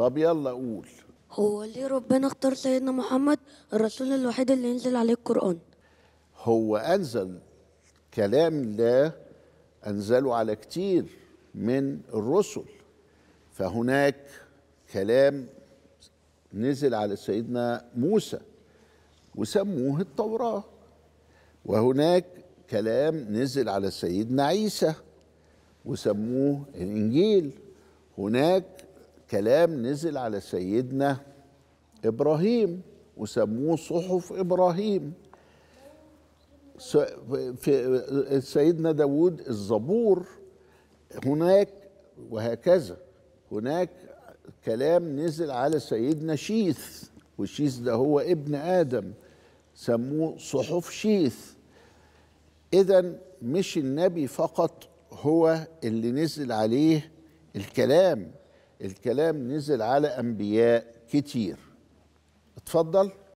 طب يلا قول هو ليه ربنا اختار سيدنا محمد الرسول الوحيد اللي ينزل عليه القرآن هو أنزل كلام الله أنزله على كتير من الرسل فهناك كلام نزل على سيدنا موسى وسموه التوراة وهناك كلام نزل على سيدنا عيسى وسموه الإنجيل هناك كلام نزل على سيدنا ابراهيم وسموه صحف ابراهيم في سيدنا داوود الزبور هناك وهكذا هناك كلام نزل على سيدنا شيث وشيث ده هو ابن ادم سموه صحف شيث اذا مش النبي فقط هو اللي نزل عليه الكلام الكلام نزل على انبياء كتير اتفضل